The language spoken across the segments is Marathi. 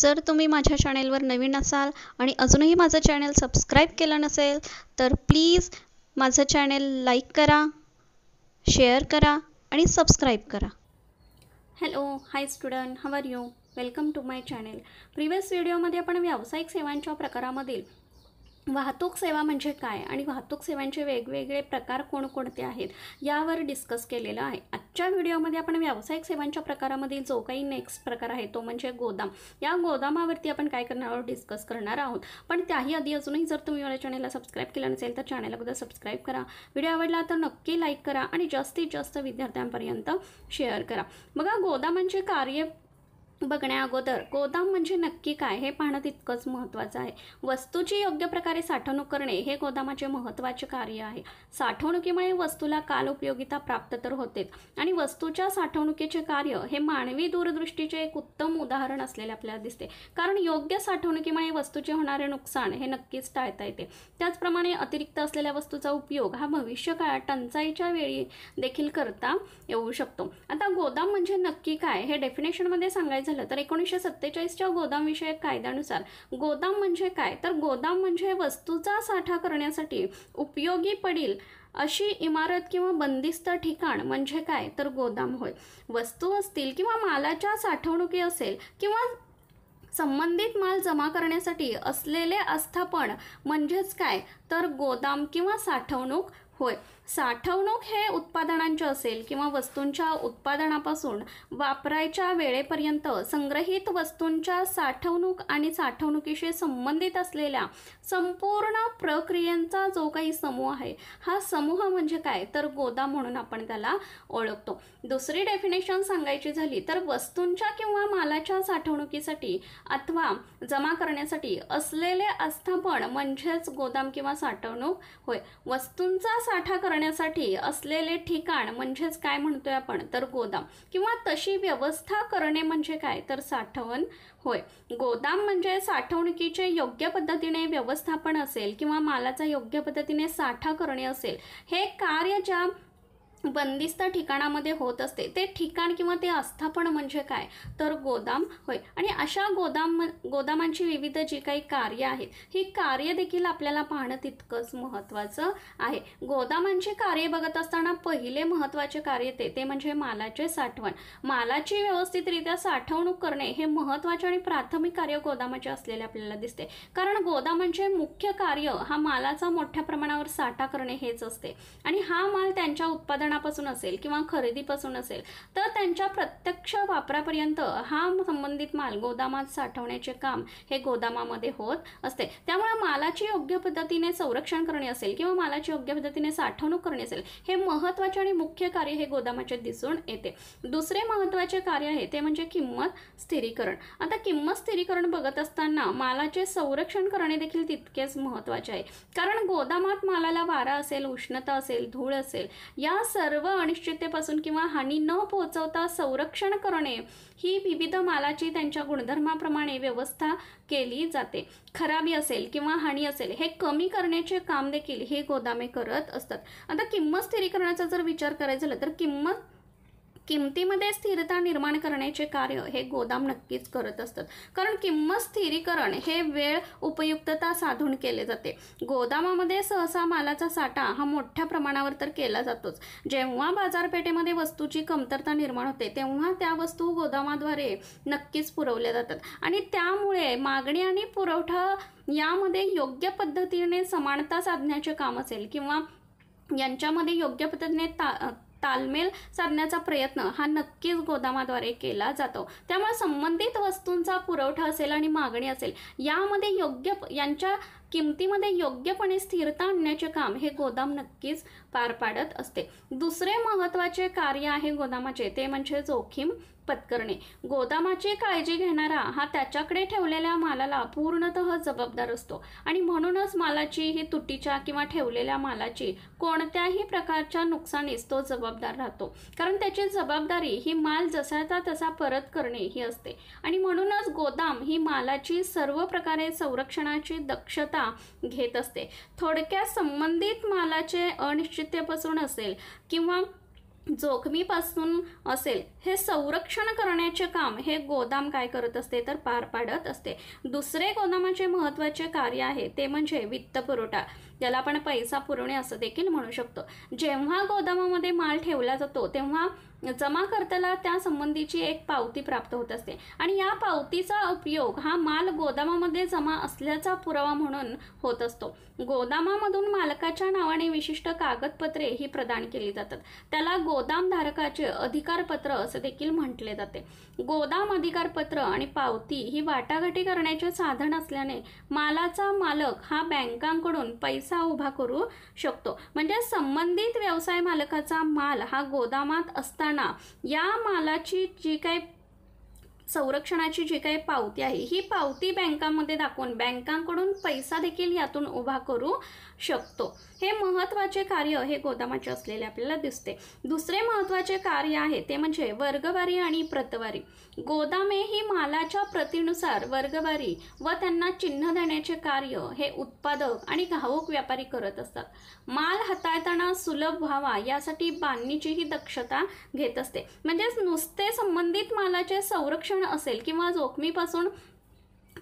जर तुम्ही माझ्या चॅनेलवर नवीन असाल आणि अजूनही माझं चॅनेल सबस्क्राईब केलं नसेल तर प्लीज माझं चॅनेल लाईक करा शेअर करा आणि सबस्क्राईब करा hello hi student how are you welcome to my channel previous व्हिडिओमध्ये आपण व्यावसायिक सेवांच्या प्रकारामधील वाहतूक सेवा म्हणजे काय आणि वाहतूक सेवांचे वेगवेगळे प्रकार कोणकोणते आहेत यावर डिस्कस केलेलं आहे आजच्या व्हिडिओमध्ये आपण व्यावसायिक सेवांच्या प्रकारामधील जो काही नेक्स्ट प्रकार आहे तो म्हणजे गोदाम या गोदामावरती आपण काय करणार आहोत डिस्कस करणार आहोत पण त्याही आधी अजूनही जर तुम्ही माझ्या चॅनेलला सबस्क्राईब केलं नसेल तर चॅनल अगोदर सबस्क्राईब करा व्हिडिओ आवडला तर नक्की लाईक करा आणि जास्तीत जास्त विद्यार्थ्यांपर्यंत शेअर करा बघा गोदामांचे कार्य बघण्या अगोदर गोदाम म्हणजे नक्की काय हे पाहणं तितकंच महत्त्वाचं आहे वस्तूची योग्य प्रकारे साठवणूक करणे हे गोदामाचे महत्त्वाचे कार्य आहे साठवणुकीमुळे वस्तूला काल उपयोगिता प्राप्त तर होते आणि वस्तूच्या साठवणुकीचे कार्य हे मानवी दूरदृष्टीचे एक उत्तम उदाहरण असलेले आपल्याला दिसते कारण योग्य साठवणुकीमुळे वस्तूचे होणारे नुकसान हे नक्कीच टाळता येते त्याचप्रमाणे अतिरिक्त असलेल्या वस्तूचा उपयोग हा भविष्यकाळात टंचाईच्या वेळी देखील करता येऊ शकतो आता गोदाम म्हणजे नक्की काय हे डेफिनेशनमध्ये सांगायचं झालं तर एकोणीसशे सत्तेचाळीसच्या गोदाम विषयक कायद्यानुसार गोदाम म्हणजे काय तर गोदाम म्हणजे वस्तूचा साठा करण्यासाठी उपयोगी पडेल अशी इमारत किंवा बंदिस्त ठिकाण म्हणजे काय तर गोदाम होय वस्तू असतील किंवा मालाच्या साठवणुकी असेल किंवा संबंधित माल जमा करण्यासाठी असलेले आस्थापन म्हणजेच काय तर गोदाम किंवा साठवणूक होय साठवणूक हे उत्पादनांचे असेल किंवा वस्तूंच्या उत्पादनापासून वापरायच्या वेळेपर्यंत संग्रहित वस्तूंच्या साठवणूक आणि साठवणुकीशी संबंधित असलेल्या संपूर्ण प्रक्रियांचा जो काही समूह आहे हा समूह म्हणजे काय तर गोदाम म्हणून आपण त्याला ओळखतो दुसरी डेफिनेशन सांगायची झाली तर वस्तूंच्या किंवा मालाच्या साठवणुकीसाठी अथवा जमा करण्यासाठी असलेले आस्थापन म्हणजेच गोदाम किंवा साठवणूक होय वस्तूंचा साठा करण्यासाठी असलेले ठिकाण म्हणजेच काय म्हणतोय आपण तर गोदाम किंवा तशी व्यवस्था करणे म्हणजे काय तर साठवण होय गोदाम म्हणजे साठवणुकीचे योग्य पद्धतीने व्यवस्थापन असेल किंवा मालाचा योग्य पद्धतीने साठा करणे असेल हे कार्य ज्या बंदिस्त ठिकाणामध्ये होत असते ते ठिकाण किंवा ते आस्थापन म्हणजे काय तर गोदाम होय आणि अशा गोदाम गोदामांची विविध जी काही कार्य आहेत ही कार्य देखील आपल्याला पाहणं तितकंच महत्त्वाचं आहे गोदामांचे कार्य बघत असताना पहिले महत्त्वाचे कार्य ते ते म्हणजे मालाचे साठवण मालाची व्यवस्थितरित्या साठवणूक करणे हे महत्त्वाचे आणि प्राथमिक कार्य गोदामाचे असलेले आपल्याला दिसते कारण गोदामांचे मुख्य कार्य हा मालाचा मोठ्या प्रमाणावर साठा करणे हेच असते आणि हा माल त्यांच्या उत्पादन वितरणापासून असेल किंवा खरेदीपासून असेल तर त्यांच्या प्रत्यक्ष वापरापर्यंत हा संबंधित माल गोदामात साठवण्याचे काम हे गोदामामध्ये होत असते त्यामुळे मालाची योग्य पद्धतीने संरक्षण करणे असेल किंवा मालाची योग्य पद्धतीने साठवणूक करणे असेल हे महत्त्वाचे आणि मुख्य कार्य हे गोदामाचे दिसून येते दुसरे महत्त्वाचे कार्य आहे ते म्हणजे किंमत स्थिरीकरण आता किंमत स्थिरीकरण बघत असताना मालाचे संरक्षण करणे देखील तितकेच महत्त्वाचे आहे कारण गोदामात मालाला वारा असेल उष्णता असेल धूळ असेल या सर्व अनिश्चिततेपासून किंवा हानी न पोहोचवता संरक्षण करणे ही विविध मालाची त्यांच्या गुणधर्माप्रमाणे व्यवस्था केली जाते खराबी असेल किंवा हानी असेल हे कमी करण्याचे काम देखील हे गोदामे करत असतात आता किंमत स्थिरीकरणाचा जर विचार करायचा झाला तर किंमत किमतीमध्ये स्थिरता निर्माण करण्याचे कार्य हे गोदाम नक्कीच करत असतात कारण किंमत स्थिरीकरण हे वेळ उपयुक्तता साधून केले जाते गोदामामध्ये सहसा मालाचा साठा हा मोठ्या प्रमाणावर तर केला जातोच जेव्हा बाजारपेठेमध्ये वस्तूची कमतरता निर्माण होते तेव्हा त्या वस्तू गोदामाद्वारे नक्कीच पुरवल्या जातात आणि त्यामुळे मागणी आणि पुरवठा यामध्ये योग्य पद्धतीने समानता साधण्याचे काम असेल किंवा यांच्यामध्ये योग्य पद्धतीने ता तालमेल साधण्याचा प्रयत्न हा नक्कीच गोदामाद्वारे केला जातो त्यामुळे संबंधित वस्तूंचा पुरवठा असेल आणि मागणी असेल यामध्ये योग्य यांच्या किमतीमध्ये योग्यपणे स्थिरता आणण्याचे काम हे गोदाम नक्कीच पार पाडत असते दुसरे महत्त्वाचे कार्य आहे गोदामाचे ते म्हणजे जोखीम पत्करणे गोदामाची काळजी घेणारा हा त्याच्याकडे ठेवलेल्या मालाला पूर्णतः जबाबदार असतो आणि म्हणूनच मालाची ही तुटीच्या किंवा ठेवलेल्या मालाची कोणत्याही प्रकारच्या नुकसानीस तो जबाबदार राहतो कारण त्याची जबाबदारी ही माल जसाचा तसा परत करणे ही असते आणि म्हणूनच गोदाम ही मालाची सर्व प्रकारे संरक्षणाची दक्षता घेत असते थोडक्यात संबंधित मालाचे अनिश्चित अशिक्षिततेपासून असेल किंवा जोखमीपासून असेल हे संरक्षण करण्याचे काम हे गोदाम काय करत असते तर पार पाडत असते दुसरे गोदामाचे महत्त्वाचे कार्य आहे ते म्हणजे वित्त पुरवठा ज्याला आपण पैसा पुरवणे असं देखील म्हणू शकतो जेव्हा गोदामामध्ये माल ठेवला जातो तेव्हा जमाकर्त्याला त्या संबंधीची एक पावती प्राप्त होत असते आणि या पावतीचा उपयोग हा माल गोदामामध्ये जमा असल्याचा पुरावा म्हणून होत असतो गोदामामधून मालकाच्या नावाने विशिष्ट कागदपत्रे ही प्रदान केली जातात त्याला गोदाम धारकाचे अधिकारपत्र असे देखील म्हटले जाते गोदाम अधिकारपत्र आणि पावती ही वाटाघाटी करण्याचे साधन असल्याने मालाचा मालक हा बँकांकडून पैसा उभा करू शकतो म्हणजे संबंधित व्यवसाय मालकाचा माल हा गोदामात असता असताना या मालाची जी काही संरक्षणाची जी काही पावती आहे ही पावती बँकामध्ये दाखवून बँकांकडून पैसा देखील यातून उभा करू शकतो हे महत्त्वाचे कार्य हे गोदामाचे असलेले आपल्याला दिसते दुसरे महत्त्वाचे कार्य आहे ते म्हणजे वर्गवारी आणि प्रतवारी गोदामे ही मालाच्या प्रतीनुसार वर्गवारी व त्यांना चिन्ह देण्याचे कार्य हे उत्पादक आणि घाऊक व्यापारी करत असतात माल हाताळताना सुलभ व्हावा यासाठी बांधणीचीही दक्षता घेत असते म्हणजेच नुसते संबंधित मालाचे संरक्षण असेल किंवा जोखमीपासून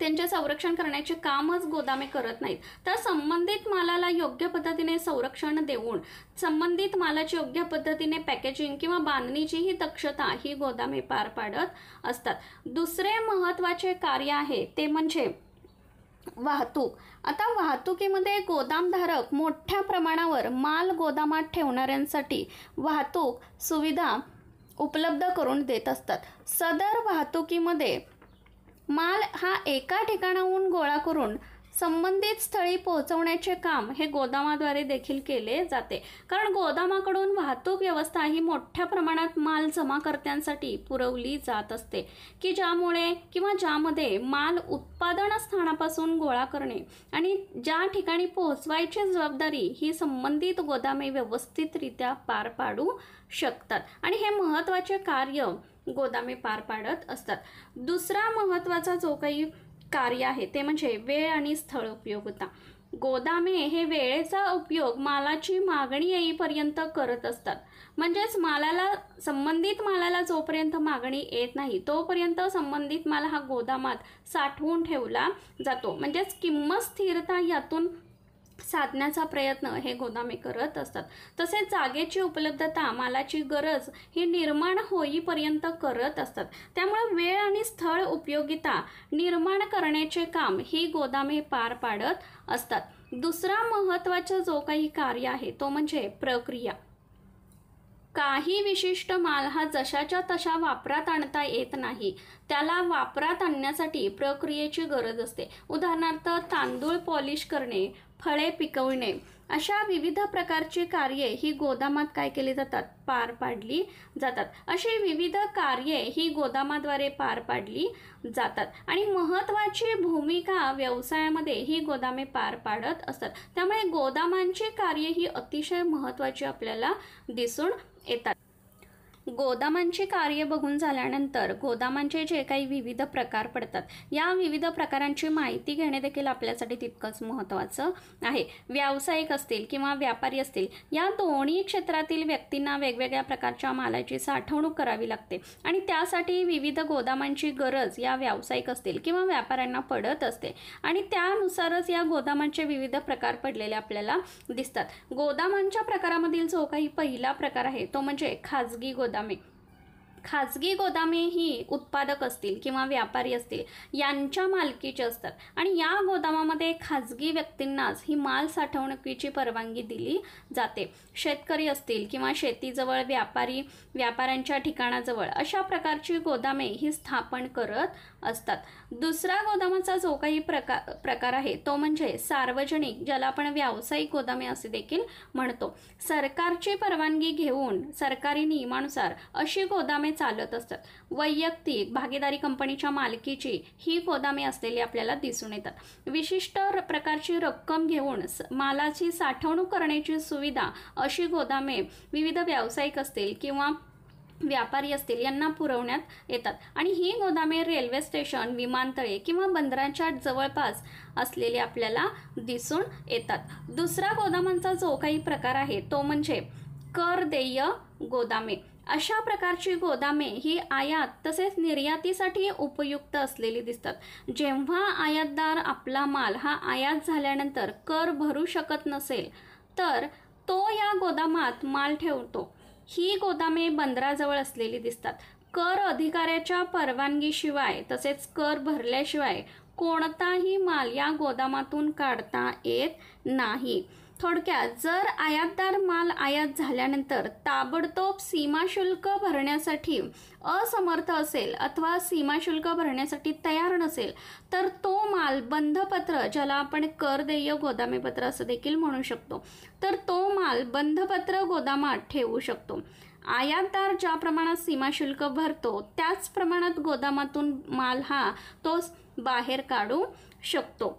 त्यांचे संरक्षण करण्याचे कामच गोदामे करत नाहीत तर संबंधित मालाला योग्य पद्धतीने संरक्षण देऊन संबंधित मालाची योग्य पद्धतीने पॅकेजिंग किंवा बांधणीची ही दक्षता ही गोदामे पार पाडत असतात दुसरे महत्त्वाचे कार्य आहे ते म्हणजे वाहतूक आता वाहतुकीमध्ये गोदामधारक मोठ्या प्रमाणावर माल गोदामात ठेवणाऱ्यांसाठी वाहतूक सुविधा उपलब्ध करून देत असतात सदर वाहतुकीमध्ये माल हा एका ठिकाणाहून गोळा करून संबंधित स्थळी पोहोचवण्याचे काम हे गोदामाद्वारे देखील केले जाते कारण गोदामाकडून वाहतूक व्यवस्था ही मोठ्या प्रमाणात माल जमाकर्त्यांसाठी पुरवली जात असते की ज्यामुळे किंवा ज्यामध्ये माल उत्पादन स्थानापासून गोळा करणे आणि ज्या ठिकाणी पोहोचवायची जबाबदारी ही संबंधित गोदामे व्यवस्थितरित्या पार पाडू शकतात आणि हे महत्त्वाचे कार्य गोदामे पार पाडत असतात दुसरा महत्त्वाचा जो काही कार्य आहे ते म्हणजे वेळ आणि स्थळ उपयोगता गोदामे हे वेळेचा उपयोग मालाची मागणी येईपर्यंत करत असतात म्हणजेच मालाला संबंधित मालाला जोपर्यंत मागणी येत नाही तोपर्यंत संबंधित माल हा गोदामात साठवून ठेवला जातो म्हणजेच किंमत स्थिरता यातून साधण्याचा प्रयत्न हे गोदामे करत असतात तसेच जागेची उपलब्धता मालाची गरज ही निर्माण होईपर्यंत करत असतात त्यामुळे वेळ आणि स्थळ उपयोगिता निर्माण करण्याचे काम ही गोदामे पार पाडत असतात दुसरा महत्त्वाचा जो काही कार्य आहे तो म्हणजे प्रक्रिया काही विशिष्ट माल हा जशाच्या तशा वापरात आणता येत नाही त्याला वापरात आणण्यासाठी प्रक्रियेची गरज असते उदाहरणार्थ तांदूळ पॉलिश करणे फळे पिकवणे अशा विविध प्रकारची कार्ये ही गोदामात काय केली जातात पार पाडली जातात अशी विविध कार्ये ही गोदामाद्वारे पार पाडली जातात आणि महत्त्वाची भूमिका व्यवसायामध्ये ही गोदामे पार पाडत असतात त्यामुळे गोदामांची कार्ये ही अतिशय महत्त्वाची आपल्याला दिसून येतात गोदामांचे कार्य बघून झाल्यानंतर गोदामांचे जे काही विविध प्रकार पडतात या विविध प्रकारांची माहिती घेणे देखील आपल्यासाठी तितकंच महत्त्वाचं आहे व्यावसायिक असतील किंवा व्यापारी असतील या दोन्ही क्षेत्रातील व्यक्तींना वेगवेगळ्या प्रकारच्या मालाची साठवणूक करावी लागते आणि त्यासाठी विविध गोदामांची गरज या व्यावसायिक असतील किंवा व्यापाऱ्यांना पडत असते आणि त्यानुसारच या गोदामांचे विविध प्रकार पडलेले आपल्याला दिसतात गोदामांच्या प्रकारामधील जो काही पहिला प्रकार आहे तो म्हणजे खाजगी गोदाम गोदामे खाजगी गोदामे ही उत्पादक असतील किंवा व्यापारी असतील यांच्या मालकीचे असतात आणि या गोदामामध्ये खाजगी व्यक्तींनाच ही माल साठवणुकीची परवानगी दिली जाते शेतकरी असतील किंवा शेतीजवळ व्यापारी व्यापाऱ्यांच्या ठिकाणाजवळ अशा प्रकारची गोदामे ही स्थापन करत असतात दुसरा गोदामाचा जो काही प्रकार प्रकार आहे तो म्हणजे सार्वजनिक ज्याला आपण व्यावसायिक गोदामे असे देखील म्हणतो सरकारची परवानगी घेऊन सरकारी नियमानुसार अशी गोदामे चालत असतात वैयक्तिक भागीदारी कंपनीच्या मालकीची ही गोदामे असलेली आपल्याला दिसून येतात विशिष्ट प्रकारची रक्कम घेऊन मालाची साठवणूक करण्याची सुविधा अशी गोदामे विविध व्यावसायिक असतील किंवा व्यापारी असतील यांना पुरवण्यात येतात आणि ही गोदामे रेल्वे स्टेशन विमानतळे किंवा बंदरांच्या जवळपास असलेले आपल्याला दिसून येतात दुसरा गोदामांचा जो काही प्रकार आहे तो म्हणजे कर देय गोदामे अशा प्रकारची गोदामे ही आयात तसेच निर्यातीसाठी उपयुक्त असलेली दिसतात जेव्हा आयातदार आपला माल हा आयात झाल्यानंतर कर भरू शकत नसेल तर तो या गोदामात माल ठेवतो ही गोदामे बंदराजवळ असलेली दिसतात कर अधिकाऱ्याच्या परवानगीशिवाय तसेच कर भरल्याशिवाय कोणताही माल या गोदामातून काढता येत नाही थोडक्यात जर आयातदार माल आयात झाल्यानंतर ताबडतोब सीमाशुल्क भरण्यासाठी असमर्थ असेल अथवा सीमाशुल्क भरण्यासाठी तयार नसेल तर तो माल बंधपत्र ज्याला आपण कर करदेय गोदामेपत्र असं देखील म्हणू शकतो तर तो माल बंधपत्र गोदामात ठेवू शकतो आयातदार ज्या प्रमाणात सीमाशुल्क भरतो त्याच प्रमाणात गोदामातून माल हा तो बाहेर काढू शकतो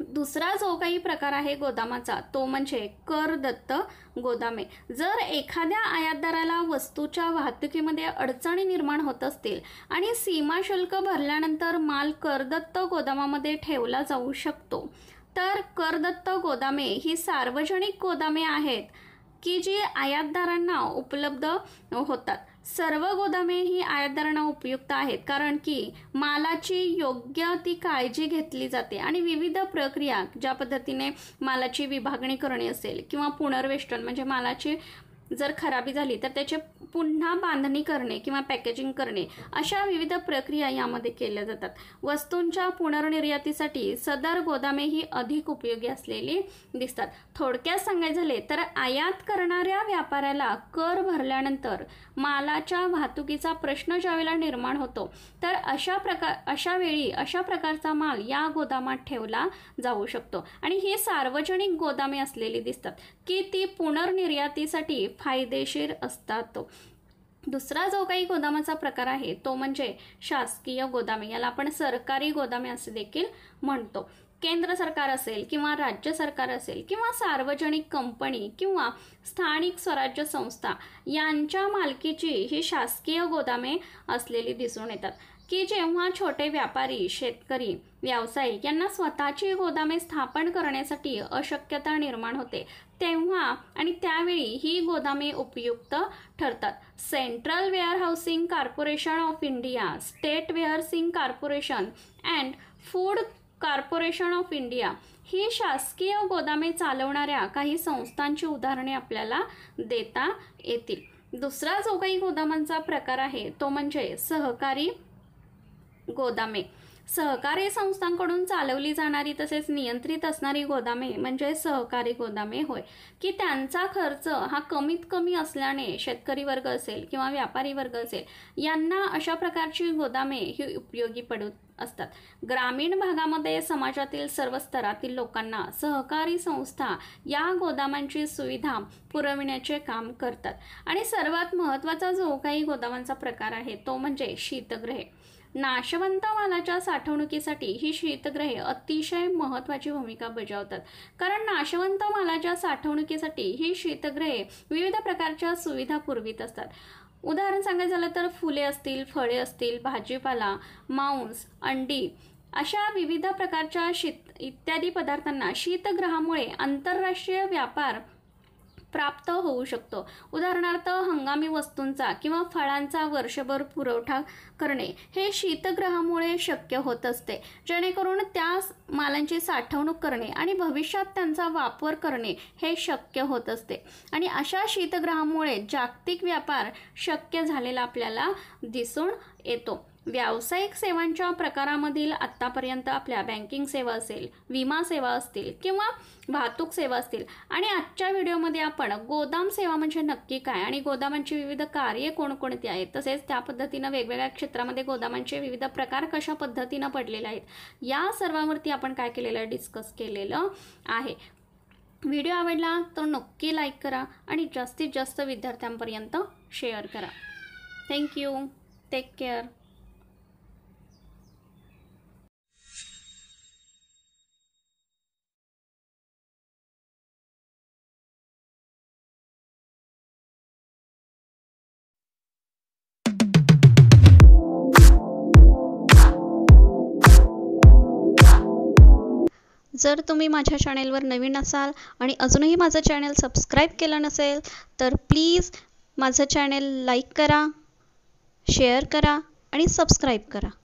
दुसरा जो काही प्रकार आहे गोदामाचा तो म्हणजे करदत्त गोदामे जर एखाद्या आयातदाराला वस्तूच्या वाहतुकीमध्ये अडचणी निर्माण होत असतील आणि सीमाशुल्क भरल्यानंतर माल करदत्त गोदामामध्ये ठेवला जाऊ शकतो तर करदत्त गोदामे ही सार्वजनिक गोदामे आहेत की जी आयातदारांना उपलब्ध होतात सर्व गोदामे ही आयातदारांना उपयुक्त आहेत कारण की मालाची योग्य ती काळजी घेतली जाते आणि विविध प्रक्रिया ज्या पद्धतीने मालाची विभागणी करणे असेल किंवा पुनर्वेष्टन म्हणजे मालाची जर खराबी झाली तर त्याचे पुन्हा बांधणी करणे किंवा पॅकेजिंग करणे अशा विविध प्रक्रिया यामध्ये केल्या जातात वस्तूंच्या पुनर्निर्यातीसाठी सदर गोदामे ही अधिक उपयोगी असलेली दिसतात थोडक्यात सांगायचं झाले तर आयात करणाऱ्या व्यापाऱ्याला कर भरल्यानंतर मालाच्या वाहतुकीचा प्रश्न ज्यावेळेला निर्माण होतो तर अशा प्रकार अशा वेळी अशा प्रकारचा माल या गोदामात ठेवला जाऊ शकतो आणि ही सार्वजनिक गोदामे असलेली दिसतात की ती पुनर्निर्यातीसाठी फायदेशीर असतात दुसरा जो काही गोदामाचा प्रकार आहे तो म्हणजे शासकीय गोदामे याला आपण सरकारी गोदामे असे देखील म्हणतो केंद्र सरकार असेल किंवा राज्य सरकार असेल किंवा सार्वजनिक कंपनी किंवा स्थानिक स्वराज्य संस्था यांच्या मालकीची ही शासकीय गोदामे असलेली दिसून येतात की जेव्हा छोटे व्यापारी शेतकरी व्यावसायिक यांना स्वतःची गोदामे स्थापन करण्यासाठी अशक्यता निर्माण होते तेव्हा आणि त्यावेळी ही गोदामे उपयुक्त ठरतात central housing corporation of India state warehousing corporation and food corporation of India ही शासकीय गोदामे चालवणाऱ्या काही संस्थांची उदाहरणे आपल्याला देता येतील दुसरा जो काही गोदामांचा प्रकार आहे तो म्हणजे सहकारी गोदामे सहकारी संस्थांकडून चालवली जाणारी तसेच नियंत्रित असणारी गोदामे म्हणजे सहकारी गोदामे होय की त्यांचा खर्च हा कमीत कमी असल्याने शेतकरी वर्ग असेल किंवा व्यापारी वर्ग असेल यांना अशा प्रकारची गोदामे ही उपयोगी पडू असतात ग्रामीण भागामध्ये समाजातील सर्व स्तरातील लोकांना सहकारी संस्था या गोदामांची सुविधा पुरविण्याचे काम करतात आणि सर्वात महत्त्वाचा जो काही गोदामांचा प्रकार आहे तो म्हणजे शीतगृहे नाशवंत मालाच्या साठवणुकीसाठी ही शीतग्रहे अतिशय महत्त्वाची भूमिका बजावतात कारण नाशवंत मालाच्या साठवणुकीसाठी ही शीतग्रहे विविध प्रकारच्या सुविधा पुरवित असतात उदाहरण सांगायचं झालं तर फुले असतील फळे असतील भाजीपाला मांस अंडी अशा विविध प्रकारच्या शीत इत्यादी पदार्थांना शीतग्रहामुळे आंतरराष्ट्रीय व्यापार प्राप्त होऊ शकतो उदाहरणार्थ हंगामी वस्तूंचा किंवा फळांचा वर्षभर पुरवठा करणे हे शीतग्रहामुळे शक्य होत असते जेणेकरून त्या मालांची साठवणूक करणे आणि भविष्यात त्यांचा वापर करणे हे शक्य होत असते आणि अशा शीतग्रहामुळे जागतिक व्यापार शक्य झालेला आपल्याला दिसून येतो व्यावसायिक सेवांच्या प्रकारामधील आत्तापर्यंत आपल्या बँकिंग सेवा असेल विमा सेवा असतील किंवा वाहतूक सेवा असतील आणि आजच्या व्हिडिओमध्ये आपण गोदाम सेवा म्हणजे नक्की काय आणि गोदामांची विविध कार्ये कोणकोणती आहेत तसेच त्या पद्धतीनं वेगवेगळ्या क्षेत्रामध्ये गोदामांचे विविध प्रकार कशा पद्धतीनं पडलेले आहेत या सर्वावरती आपण काय केलेलं डिस्कस केलेलं आहे व्हिडिओ आवडला तर नक्की लाईक करा आणि जास्तीत जास्त विद्यार्थ्यांपर्यंत शेअर करा थँक्यू टेक केअर जर तुम्ही माझ्या चॅनेलवर नवीन असाल आणि अजूनही माझं चॅनेल सबस्क्राईब केलं नसेल तर प्लीज माझं चॅनेल लाईक करा शेअर करा आणि सबस्क्राईब करा